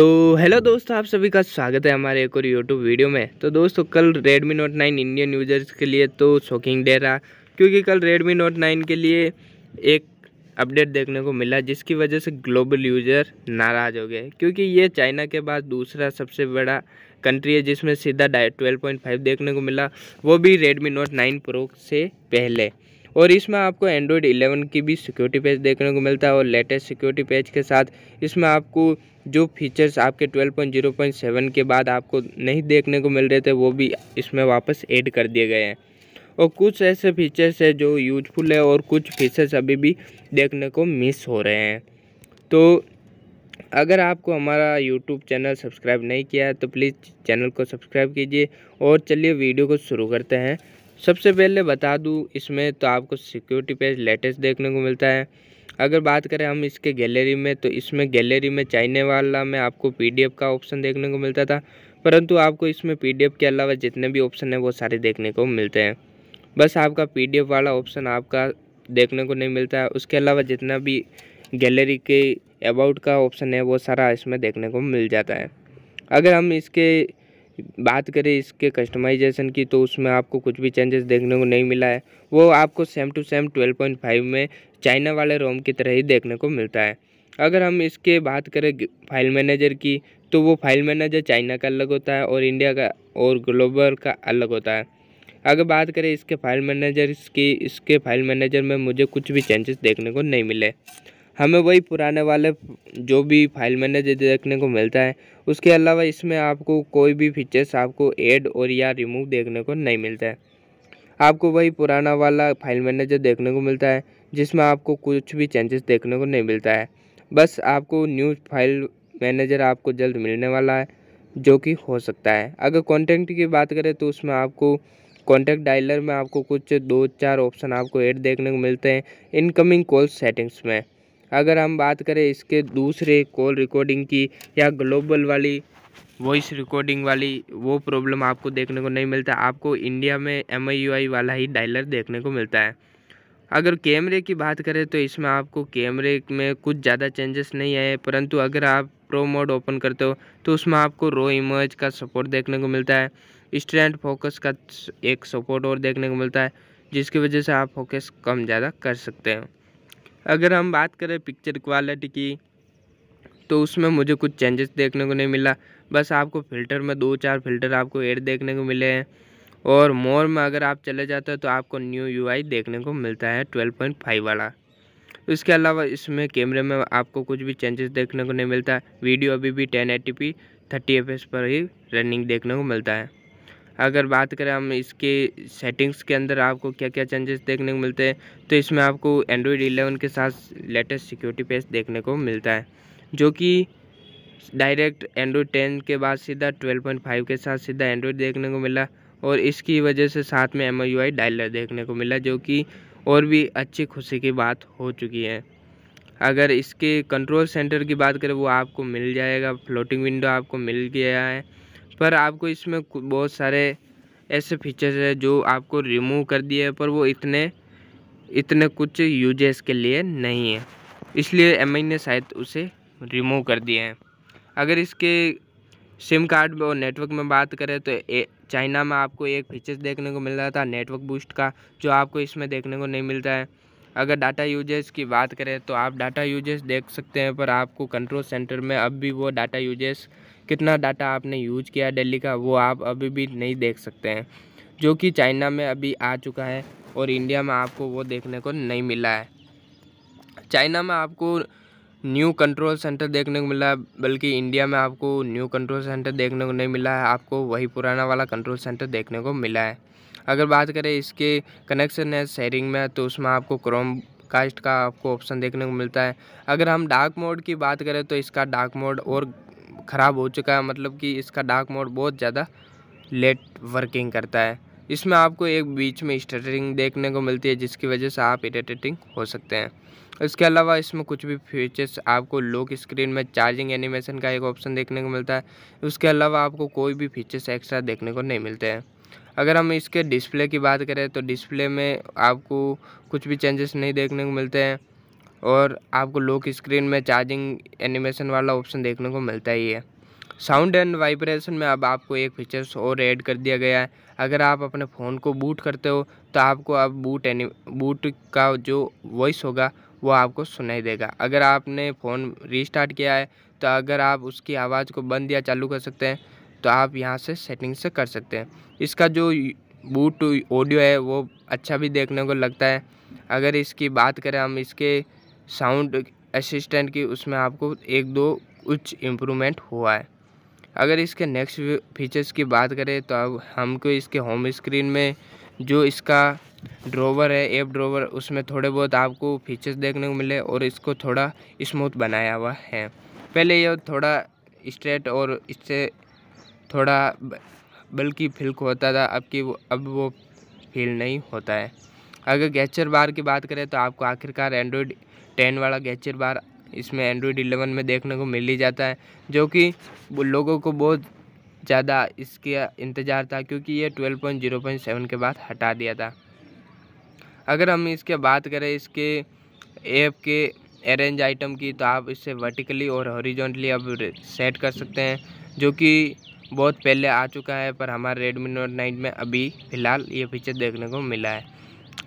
तो हेलो दोस्तों आप सभी का स्वागत है हमारे एक और यूट्यूब वीडियो में तो दोस्तों कल रेडमी नोट 9 इंडियन यूजर्स के लिए तो शॉकिंग डे रहा क्योंकि कल रेडमी नोट 9 के लिए एक अपडेट देखने को मिला जिसकी वजह से ग्लोबल यूजर नाराज़ हो गए क्योंकि ये चाइना के बाद दूसरा सबसे बड़ा कंट्री है जिसमें सीधा डाइट ट्वेल्व देखने को मिला वो भी रेडमी नोट नाइन प्रो से पहले और इसमें आपको एंड्रॉयड 11 की भी सिक्योरिटी पैच देखने को मिलता है और लेटेस्ट सिक्योरिटी पैच के साथ इसमें आपको जो फीचर्स आपके 12.0.7 के बाद आपको नहीं देखने को मिल रहे थे वो भी इसमें वापस ऐड कर दिए गए हैं और कुछ ऐसे फीचर्स है जो यूजफुल है और कुछ फीचर्स अभी भी देखने को मिस हो रहे हैं तो अगर आपको हमारा यूट्यूब चैनल सब्सक्राइब नहीं किया है तो प्लीज़ चैनल को सब्सक्राइब कीजिए और चलिए वीडियो को शुरू करते हैं सबसे पहले बता दूँ इसमें तो आपको सिक्योरिटी पेज लेटेस्ट देखने को मिलता है अगर बात करें हम इसके गैलरी में तो इसमें गैलरी में चाइने वाला में आपको पीडीएफ का ऑप्शन देखने को मिलता था परंतु आपको इसमें पीडीएफ के अलावा जितने भी ऑप्शन हैं वो सारे देखने को मिलते हैं बस आपका पीडीएफ वाला ऑप्शन आपका देखने को नहीं मिलता है उसके अलावा जितना भी गैलरी के अबाउट का ऑप्शन है वो सारा इसमें देखने को मिल जाता है अगर हम इसके बात करें इसके कस्टमाइजेशन की तो उसमें आपको कुछ भी चेंजेस देखने को नहीं मिला है वो आपको सेम टू सेम 12.5 में चाइना वाले रोम की तरह ही देखने को मिलता है अगर हम इसके बात करें फाइल मैनेजर की तो वो फाइल मैनेजर चाइना का अलग होता है और इंडिया का और ग्लोबल का अलग होता है अगर बात करें इसके फाइल मैनेजर की इसके फाइल मैनेजर में मुझे कुछ भी चेंजेस देखने को नहीं मिले हमें वही पुराने वाले जो भी फाइल मैनेजर देखने को मिलता है उसके अलावा इसमें आपको कोई भी फीचर्स आपको ऐड और या रिमूव देखने को नहीं मिलता है आपको वही पुराना वाला फाइल मैनेजर देखने को मिलता है जिसमें आपको कुछ भी चेंजेस देखने को नहीं मिलता है बस आपको न्यू फाइल मैनेजर आपको जल्द मिलने वाला है जो कि हो सकता है अगर कॉन्टैक्ट की बात करें तो उसमें आपको कॉन्टैक्ट डायलर में आपको कुछ दो चार ऑप्शन आपको ऐड देखने को मिलते हैं इनकमिंग कॉल सेटिंग्स में अगर हम बात करें इसके दूसरे कॉल रिकॉर्डिंग की या ग्लोबल वाली वॉइस रिकॉर्डिंग वाली वो प्रॉब्लम आपको देखने को नहीं मिलता आपको इंडिया में एम वाला ही डायलर देखने को मिलता है अगर कैमरे की बात करें तो इसमें आपको कैमरे में कुछ ज़्यादा चेंजेस नहीं आए परंतु अगर आप प्रो मोड ओपन करते हो तो उसमें आपको रो इमेज का सपोर्ट देखने को मिलता है स्ट्रेंड फोकस का एक सपोर्ट और देखने को मिलता है जिसकी वजह से आप फोकस कम ज़्यादा कर सकते हैं अगर हम बात करें पिक्चर क्वालिटी की तो उसमें मुझे कुछ चेंजेस देखने को नहीं मिला बस आपको फ़िल्टर में दो चार फ़िल्टर आपको एड देखने को मिले हैं और मोर में अगर आप चले जाते हैं तो आपको न्यू यूआई देखने को मिलता है 12.5 वाला इसके अलावा इसमें कैमरे में आपको कुछ भी चेंजेस देखने को नहीं मिलता वीडियो अभी भी ten eighty P thirty F पर ही रनिंग देखने को मिलता है अगर बात करें हम इसके सेटिंग्स के अंदर आपको क्या क्या चेंजेस देखने को मिलते हैं तो इसमें आपको एंड्रॉयड 11 के साथ लेटेस्ट सिक्योरिटी पेज देखने को मिलता है जो कि डायरेक्ट एंड्रॉयड टेन के बाद सीधा फाइव के साथ सीधा एंड्रॉयड देखने को मिला और इसकी वजह से साथ में एम आई डायलर देखने को मिला जो कि और भी अच्छी खुशी की बात हो चुकी है अगर इसके कंट्रोल सेंटर की बात करें वो आपको मिल जाएगा फ्लोटिंग विंडो आपको मिल गया है पर आपको इसमें बहुत सारे ऐसे फीचर्स है जो आपको रिमूव कर दिए हैं पर वो इतने इतने कुछ यूजेस के लिए नहीं है इसलिए एम ने शायद उसे रिमूव कर दिए हैं अगर इसके सिम कार्ड और नेटवर्क में बात करें तो चाइना में आपको एक फीचर्स देखने को मिल रहा था नेटवर्क बूस्ट का जो आपको इसमें देखने को नहीं मिलता है अगर डाटा यूजेस की बात करें तो आप डाटा यूजेस देख सकते हैं पर आपको कंट्रोल सेंटर में अब भी वो डाटा यूजेस कितना डाटा आपने यूज किया डेली का वो आप अभी भी नहीं देख सकते हैं जो कि चाइना में अभी आ चुका है और इंडिया में आपको वो देखने को नहीं मिला है चाइना में आपको न्यू कंट्रोल सेंटर देखने को मिला है बल्कि इंडिया में आपको न्यू कंट्रोल सेंटर देखने को नहीं मिला है आपको वही पुराना वाला कंट्रोल सेंटर देखने को मिला है अगर बात करें इसके कनेक्शन है शेयरिंग में तो उसमें आपको क्रोम कास्ट का आपको ऑप्शन देखने को मिलता है अगर हम डार्क मोड की बात करें तो इसका डार्क मोड और ख़राब हो चुका है मतलब कि इसका डार्क मोड बहुत ज़्यादा लेट वर्किंग करता है इसमें आपको एक बीच में स्टेटरिंग देखने को मिलती है जिसकी वजह से आप इरीटेटिंग हो सकते हैं इसके अलावा इसमें कुछ भी फीचर्स आपको लोक स्क्रीन में चार्जिंग एनिमेशन का एक ऑप्शन देखने को मिलता है उसके अलावा आपको कोई भी फीचर्स एक्स्ट्रा देखने को नहीं मिलते हैं अगर हम इसके डिस्प्ले की बात करें तो डिस्प्ले में आपको कुछ भी चेंजेस नहीं देखने को मिलते हैं और आपको लोक स्क्रीन में चार्जिंग एनिमेशन वाला ऑप्शन देखने को मिलता ही है साउंड एंड वाइब्रेशन में अब आपको एक फीचर्स और ऐड कर दिया गया है अगर आप अपने फ़ोन को बूट करते हो तो आपको अब बूट एनि बूट का जो वॉइस होगा वो आपको सुनाई देगा अगर आपने फ़ोन रीस्टार्ट किया है तो अगर आप उसकी आवाज़ को बंद या चालू कर सकते हैं तो आप यहाँ से सेटिंग से कर सकते हैं इसका जो बूट ऑडियो है वो अच्छा भी देखने को लगता है अगर इसकी बात करें हम इसके साउंड असिस्टेंट की उसमें आपको एक दो कुछ इम्प्रूवमेंट हुआ है अगर इसके नेक्स्ट फीचर्स की बात करें तो अब हमको इसके होम स्क्रीन में जो इसका ड्रोवर है एप ड्रोवर उसमें थोड़े बहुत आपको फीचर्स देखने को मिले और इसको थोड़ा स्मूथ बनाया हुआ है पहले यह थोड़ा स्ट्रेट और इससे थोड़ा बल्कि फील होता था अब की वो अब वो फील नहीं होता है अगर गैचर बार की बात करें तो आपको आखिरकार एंड्रॉयड टेन वाला गैचर बार इसमें एंड्रॉयड इलेवन में देखने को मिल ही जाता है जो कि लोगों को बहुत ज़्यादा इसका इंतज़ार था क्योंकि ये twelve point zero point seven के बाद हटा दिया था अगर हम इसके बात करें इसके ऐप के अरेंज आइटम की तो आप इसे वर्टिकली और हॉरिजॉन्टली अब सेट कर सकते हैं जो कि बहुत पहले आ चुका है पर हमारे रेडमी नोट नाइन में अभी फ़िलहाल ये फीचर देखने को मिला है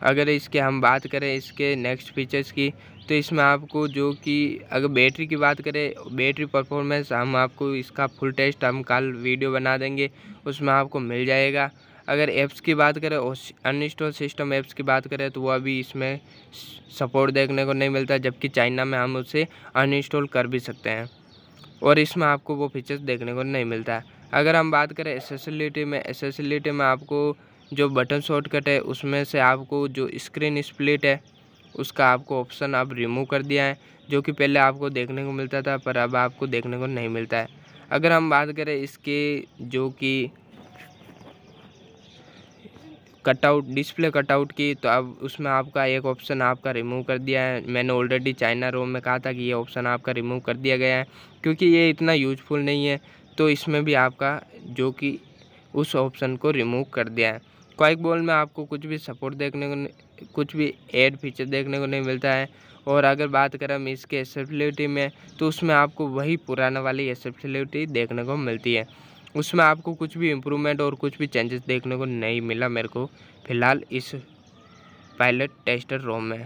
अगर इसके हम बात करें इसके नेक्स्ट फीचर्स की तो इसमें आपको जो कि अगर बैटरी की बात करें बैटरी परफॉर्मेंस हम आपको इसका फुल टेस्ट हम कल वीडियो बना देंगे उसमें आपको मिल जाएगा अगर ऐप्स की बात करें और अनइंस्टॉल सिस्टम ऐप्स की बात करें तो वो अभी इसमें सपोर्ट देखने को नहीं मिलता जबकि चाइना में हम उसे अनइंस्टॉल कर भी सकते हैं और इसमें आपको वो फीचर्स देखने को नहीं मिलता है अगर हम बात करें एसेसिलिटी में एसेसिलिटी में आपको जो बटन शॉर्टकट है उसमें से आपको जो स्क्रीन स्प्लिट है उसका आपको ऑप्शन अब रिमूव कर दिया है जो कि पहले आपको देखने को मिलता था पर अब आपको देखने को नहीं मिलता है अगर हम बात करें इसके जो कि कटआउट डिस्प्ले कटआउट की तो अब उसमें आपका एक ऑप्शन आपका रिमूव कर दिया है मैंने ऑलरेडी चाइना रोम में कहा था कि ये ऑप्शन आपका रिमूव कर दिया गया है क्योंकि ये इतना यूजफुल नहीं है तो इसमें भी आपका जो कि उस ऑप्शन को रिमूव कर दिया है क्वाइक बॉल में आपको कुछ भी सपोर्ट देखने को कुछ भी एड फीचर देखने को नहीं मिलता है और अगर बात करें हम इसके एसेबिलिटी में तो उसमें आपको वही पुराना वाली एसेबिलिटी देखने को मिलती है उसमें आपको कुछ भी इम्प्रूवमेंट और कुछ भी चेंजेस देखने को नहीं मिला मेरे को फ़िलहाल इस पायलट टेस्टर रोम में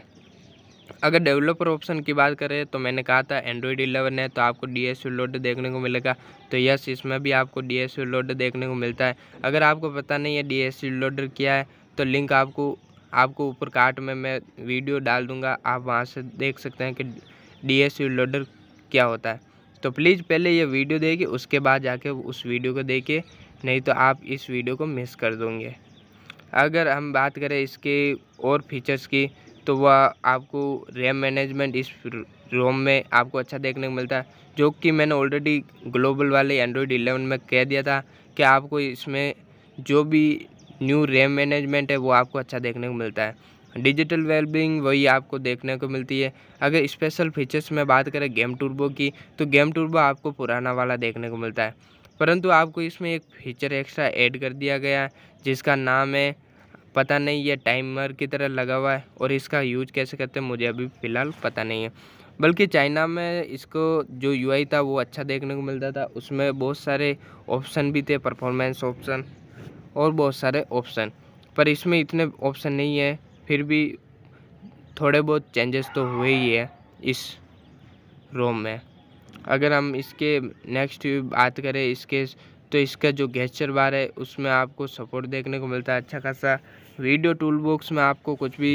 अगर डेवलपर ऑप्शन की बात करें तो मैंने कहा था एंड्रॉयड इलेवन है तो आपको डी एस लोड देखने को मिलेगा तो यस इसमें भी आपको डी एस लोड देखने को मिलता है अगर आपको पता नहीं है डी एस लोडर क्या है तो लिंक आपको आपको ऊपर कार्ट में मैं वीडियो डाल दूंगा आप वहाँ से देख सकते हैं कि डी एस लोडर क्या होता है तो प्लीज़ पहले ये वीडियो देखिए उसके बाद जाके उस वीडियो को देखिए नहीं तो आप इस वीडियो को मिस कर दोगे अगर हम बात करें इसके और फीचर्स की तो वह आपको रैम मैनेजमेंट इस रोम में आपको अच्छा देखने को मिलता है जो कि मैंने ऑलरेडी ग्लोबल वाले एंड्रॉयड 11 में कह दिया था कि आपको इसमें जो भी न्यू रैम मैनेजमेंट है वो आपको अच्छा देखने को मिलता है डिजिटल वेलबिंग वही आपको देखने को मिलती है अगर स्पेशल फीचर्स में बात करें गेम टूर्बो की तो गेम टूर्बो आपको पुराना वाला देखने को मिलता है परंतु आपको इसमें एक फीचर एक्स्ट्रा ऐड कर दिया गया है जिसका नाम है पता नहीं ये टाइमर की तरह लगा हुआ है और इसका यूज कैसे करते हैं मुझे अभी फ़िलहाल पता नहीं है बल्कि चाइना में इसको जो यू था वो अच्छा देखने को मिलता था उसमें बहुत सारे ऑप्शन भी थे परफॉर्मेंस ऑप्शन और बहुत सारे ऑप्शन पर इसमें इतने ऑप्शन नहीं है फिर भी थोड़े बहुत चेंजेस तो हुए ही है इस रोम में अगर हम इसके नेक्स्ट बात करें इसके तो इसका जो गेस्चर बार है उसमें आपको सपोर्ट देखने को मिलता है अच्छा खासा वीडियो टूल बॉक्स में आपको कुछ भी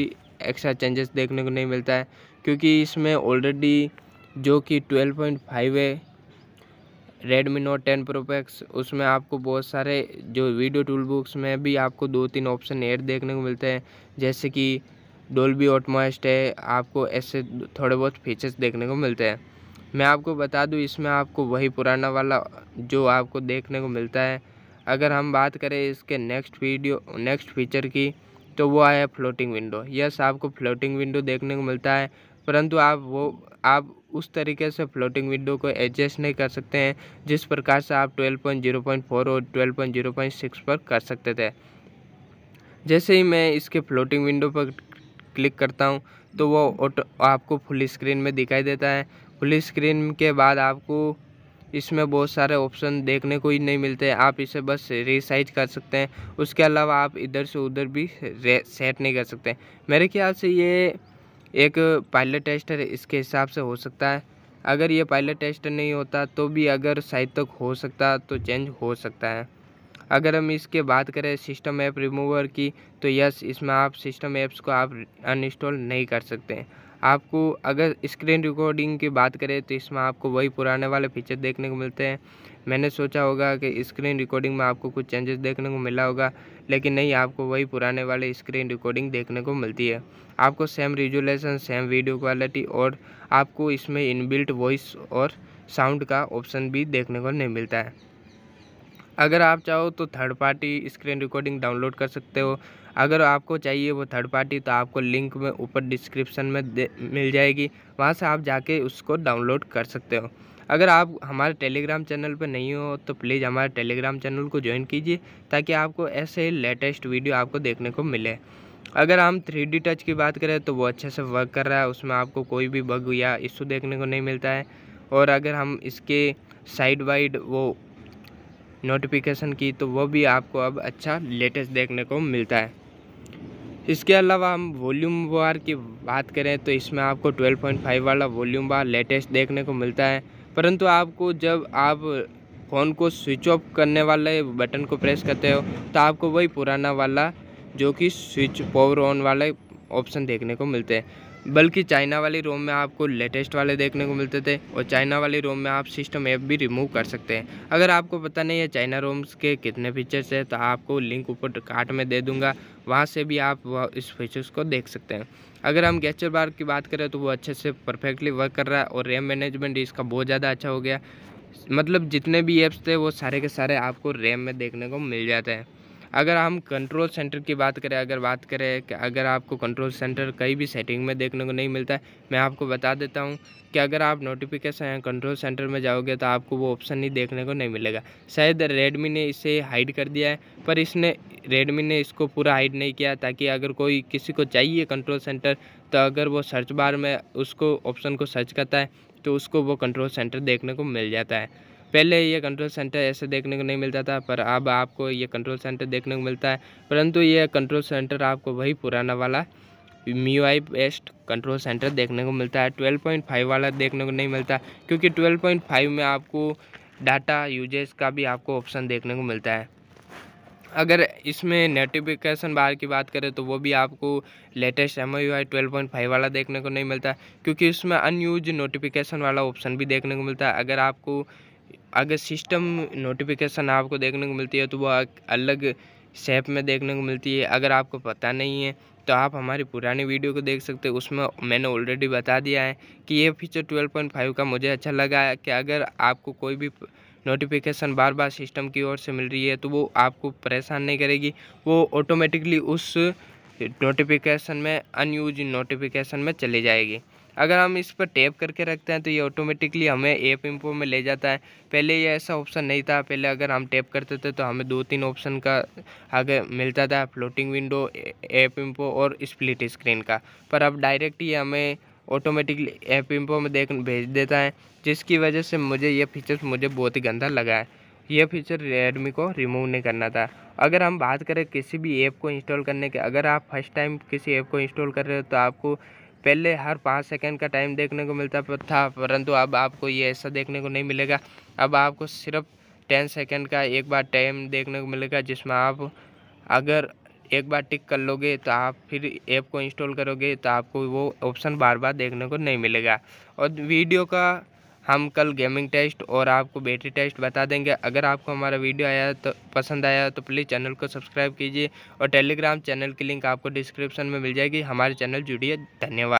एक्स्ट्रा चेंजेस देखने को नहीं मिलता है क्योंकि इसमें ऑलरेडी जो कि 12.5 है रेडमी नोट टेन प्रोपैक्स उसमें आपको बहुत सारे जो वीडियो टूल बुक्स में भी आपको दो तीन ऑप्शन एयर देखने को मिलते हैं जैसे कि डोल्बी ऑटमोस्ट है आपको ऐसे थोड़े बहुत फीचर्स देखने को मिलते हैं मैं आपको बता दूं इसमें आपको वही पुराना वाला जो आपको देखने को मिलता है अगर हम बात करें इसके नेक्स्ट वीडियो नेक्स्ट फीचर की तो वो आया फ्लोटिंग विंडो यस आपको फ्लोटिंग विंडो देखने को मिलता है परंतु आप वो आप उस तरीके से फ्लोटिंग विंडो को एडजस्ट नहीं कर सकते हैं जिस प्रकार से आप 12.0.4 और 12.0.6 पर कर सकते थे जैसे ही मैं इसके फ्लोटिंग विंडो पर क्लिक करता हूँ तो वो ऑटो आपको फुल स्क्रीन में दिखाई देता है फुल स्क्रीन के बाद आपको इसमें बहुत सारे ऑप्शन देखने को ही नहीं मिलते आप इसे बस रिसाइज कर सकते हैं उसके अलावा आप इधर से उधर भी सेट नहीं कर सकते मेरे ख्याल से ये एक पायलट टेस्टर इसके हिसाब से हो सकता है अगर ये पायलट टेस्टर नहीं होता तो भी अगर साइज तक हो सकता तो चेंज हो सकता है अगर हम इसके बात करें सिस्टम ऐप रिमूवर की तो यस इसमें आप सिस्टम ऐप्स को आप अनइंस्टॉल नहीं कर सकते आपको अगर स्क्रीन रिकॉर्डिंग की बात करें तो इसमें आपको वही पुराने वाले फीचर देखने को मिलते हैं मैंने सोचा होगा कि स्क्रीन रिकॉर्डिंग में आपको कुछ चेंजेस देखने को मिला होगा लेकिन नहीं आपको वही पुराने वाले स्क्रीन रिकॉर्डिंग देखने को मिलती है आपको same resolution same video quality और आपको इसमें इनबिल्ट वॉइस और साउंड का ऑप्शन भी देखने को नहीं मिलता है अगर आप चाहो तो third party screen recording download कर सकते हो अगर आपको चाहिए वो थर्ड पार्टी तो आपको लिंक में ऊपर डिस्क्रिप्शन में मिल जाएगी वहाँ से आप जाके उसको डाउनलोड कर सकते हो अगर आप हमारे टेलीग्राम चैनल पर नहीं हो तो प्लीज़ हमारे टेलीग्राम चैनल को ज्वाइन कीजिए ताकि आपको ऐसे ही लेटेस्ट वीडियो आपको देखने को मिले अगर हम थ्री डी टच की बात करें तो वो अच्छे से वर्क कर रहा है उसमें आपको कोई भी बग या इशू देखने को नहीं मिलता है और अगर हम इसके साइड वाइड वो नोटिफिकेशन की तो वो भी आपको अब अच्छा लेटेस्ट देखने को मिलता है इसके अलावा हम वॉल्यूम बार की बात करें तो इसमें आपको 12.5 वाला वॉल्यूम बार लेटेस्ट देखने को मिलता है परंतु आपको जब आप फ़ोन को स्विच ऑफ करने वाले बटन को प्रेस करते हो तो आपको वही पुराना वाला जो कि स्विच पावर ऑन वाले ऑप्शन देखने को मिलते हैं बल्कि चाइना वाली रोम में आपको लेटेस्ट वाले देखने को मिलते थे और चाइना वाली रोम में आप सिस्टम ऐप भी रिमूव कर सकते हैं अगर आपको पता नहीं है चाइना रोम्स के कितने फीचर्स है तो आपको लिंक ऊपर कार्ट में दे दूंगा वहाँ से भी आप इस फीचर्स को देख सकते हैं अगर हम गेस्टर बार की बात करें तो वो अच्छे से परफेक्टली वर्क कर रहा है और रैम मैनेजमेंट इसका बहुत ज़्यादा अच्छा हो गया मतलब जितने भी ऐप्स थे वो सारे के सारे आपको रैम में देखने को मिल जाते हैं अगर हम कंट्रोल सेंटर की बात करें अगर बात करें कि अगर आपको कंट्रोल सेंटर कहीं भी सेटिंग में देखने को नहीं मिलता है मैं आपको बता देता हूँ कि अगर आप नोटिफिकेशन या कंट्रोल सेंटर में जाओगे तो आपको वो ऑप्शन नहीं देखने को नहीं मिलेगा शायद रेडमी ने इसे हाइड कर दिया है पर इसने रेडमी ने इसको पूरा हाइड नहीं किया ताकि अगर कोई किसी को चाहिए कंट्रोल सेंटर तो अगर वो सर्च बार में उसको ऑप्शन को सर्च करता है तो उसको वो कंट्रोल सेंटर देखने को मिल जाता है पहले ये कंट्रोल सेंटर ऐसे देखने को नहीं मिलता था पर अब आपको ये कंट्रोल सेंटर देखने को मिलता है परंतु ये कंट्रोल सेंटर आपको वही पुराना वाला Mi I based control centre देखने को मिलता है ट्वेल्व पॉइंट फाइव वाला देखने को नहीं मिलता क्योंकि ट्वेल्व पॉइंट फाइव में आपको डाटा यूजेस का भी आपको ऑप्शन देखने को मिलता है अगर इसमें नोटिफिकेशन बार की बात करें तो वो भी आपको latest M O I twelve point five वाला देखने को नहीं मिलता क्योंकि इसमें अनयूज नोटिफिकेशन वाला ऑप्शन भी देखने को मिलता है अगर आपको अगर सिस्टम नोटिफिकेशन आपको देखने को मिलती है तो वो अलग सेप में देखने को मिलती है अगर आपको पता नहीं है तो आप हमारी पुरानी वीडियो को देख सकते हैं उसमें मैंने ऑलरेडी बता दिया है कि ये फीचर 12.5 का मुझे अच्छा लगा है कि अगर आपको कोई भी नोटिफिकेशन बार बार सिस्टम की ओर से मिल रही है तो वो आपको परेशान नहीं करेगी वो ऑटोमेटिकली उस नोटिफिकेशन में अनयूज नोटिफिकेशन में चली जाएगी अगर हम इस पर टैप करके रखते हैं तो ये ऑटोमेटिकली हमें ऐप इम्पो में ले जाता है पहले ये ऐसा ऑप्शन नहीं था पहले अगर हम टैप करते थे तो हमें दो तीन ऑप्शन का आगे मिलता था फ्लोटिंग विंडो ऐप इम्पो और स्प्लिट स्क्रीन का पर अब डायरेक्ट ये हमें ऑटोमेटिकली ऐप इम्पो में देख भेज देता है जिसकी वजह से मुझे ये फ़ीचर मुझे बहुत ही गंदा लगा है यह फीचर रेडमी को रिमूव नहीं करना था अगर हम बात करें किसी भी ऐप को इंस्टॉल करने के अगर आप फर्स्ट टाइम किसी ऐप को इंस्टॉल कर रहे हो तो आपको पहले हर पाँच सेकेंड का टाइम देखने को मिलता था परंतु अब आपको ये ऐसा देखने को नहीं मिलेगा अब आपको सिर्फ टेन सेकेंड का एक बार टाइम देखने को मिलेगा जिसमें आप अगर एक बार टिक कर लोगे तो आप फिर ऐप को इंस्टॉल करोगे तो आपको वो ऑप्शन बार बार देखने को नहीं मिलेगा और वीडियो का हम कल गेमिंग टेस्ट और आपको बैटरी टेस्ट बता देंगे अगर आपको हमारा वीडियो आया तो पसंद आया तो प्लीज़ चैनल को सब्सक्राइब कीजिए और टेलीग्राम चैनल की लिंक आपको डिस्क्रिप्शन में मिल जाएगी हमारे चैनल जुड़िए धन्यवाद